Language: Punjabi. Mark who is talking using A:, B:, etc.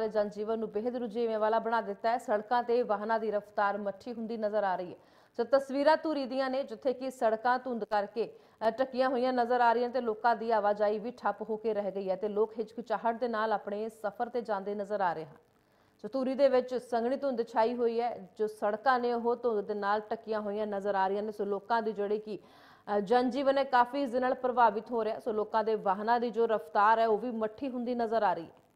A: ਵਾਲੇ ਜਨਜੀਵਨ ਨੂੰ ਬੇਹਦ ਰੁਝੇਵੇਂ ਵਾਲਾ ਬਣਾ ਦਿੱਤਾ ਹੈ ਸੜਕਾਂ ਤੇ ਵਾਹਨਾਂ ਦੀ ਰਫ਼ਤਾਰ ਮੱਠੀ ਹੁੰਦੀ ਨਜ਼ਰ ਆ ਰਹੀ ਹੈ ਸੋ ਤਸਵੀਰਾਂ ਧੂਰੀ ਦੀਆਂ ਨੇ ਜਿੱਥੇ ਕਿ ਸੜਕਾਂ ਧੁੰਦ ਕਰਕੇ ਟੱਕੀਆਂ ਹੋਈਆਂ ਨਜ਼ਰ ਆ ਰਹੀਆਂ ਤੇ ਲੋਕਾਂ ਦੀ ਆਵਾਜਾਈ ਵੀ ਠੱਪ ਹੋ ਕੇ ਰਹਿ ਗਈ ਹੈ ਤੇ ਲੋਕ ਹਿਚਕਿਚਾਹਟ ਦੇ ਨਾਲ ਆਪਣੇ ਸਫ਼ਰ ਤੇ ਜਾਂਦੇ ਨਜ਼ਰ ਆ ਰਹੇ ਹਨ ਸੋ ਧੂਰੀ ਦੇ ਵਿੱਚ ਸੰਗਣੀ ਧੁੰਦ ਛਾਈ ਹੋਈ ਹੈ ਜੋ ਸੜਕਾਂ ਨੇ ਉਹ ਧੁੰਦ ਦੇ ਨਾਲ ਟੱਕੀਆਂ ਹੋਈਆਂ ਨਜ਼ਰ ਆ ਰਹੀਆਂ ਨੇ ਸੋ ਲੋਕਾਂ ਦੀ ਜਿਹੜੀ ਕਿ ਜਨਜੀਵਨ ਹੈ ਕਾਫੀ ਇਸ ਨਾਲ ਪ੍ਰਭਾਵਿਤ ਹੋ ਰਿਹਾ ਸੋ ਲੋਕਾਂ ਦੇ ਵਾਹਨਾਂ ਦੀ ਜੋ ਰਫ਼ਤਾਰ ਹੈ ਉਹ ਵੀ ਮੱਠੀ ਹੁੰਦੀ ਨਜ਼ਰ ਆ ਰਹੀ ਹੈ